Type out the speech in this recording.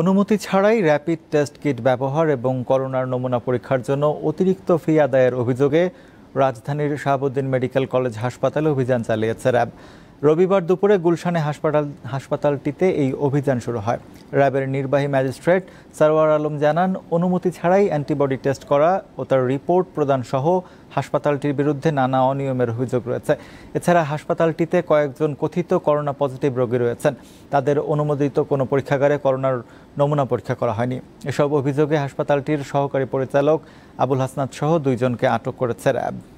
অনুমতি ছাড়াই rapid test kit ব্যবহার এবং করোনার নমুনা পরীক্ষার জন্য অতিরিক্ত ফি আদায়ের অভিযোগে রাজধানীর শাহাবুদ্দিন মেডিকেল কলেজ হাসপাতালে অভিযান চালিয়েছে র্যাব রবিবার দুপুরে গুলশানে হাসপাতাল হাসপাতালটিতে এই অভিযান শুরু হয় র্যাবের নির্বাহী ম্যাজিস্ট্রেট সারোয়ার আলম জানান অনুমতি ছাড়াই অ্যান্টিবডি টেস্ট করা ও তার রিপোর্ট প্রদান সহ হাসপাতালটির বিরুদ্ধে নানা অনিয়মের অভিযোগ রয়েছে এছাড়া হাসপাতালটিতে কয়েকজন কথিত করোনা পজিটিভ রোগী রয়েছেন তাদের অনুমোদিত কোনো পরীক্ষাগারে করোনার নমুনা পরীক্ষা করা হয়নি এসব অভিযোগে হাসপাতালটির সহকারী পরিচালক আবুল হাসনাত সহ দুইজনকে আটক করেছে র্যাব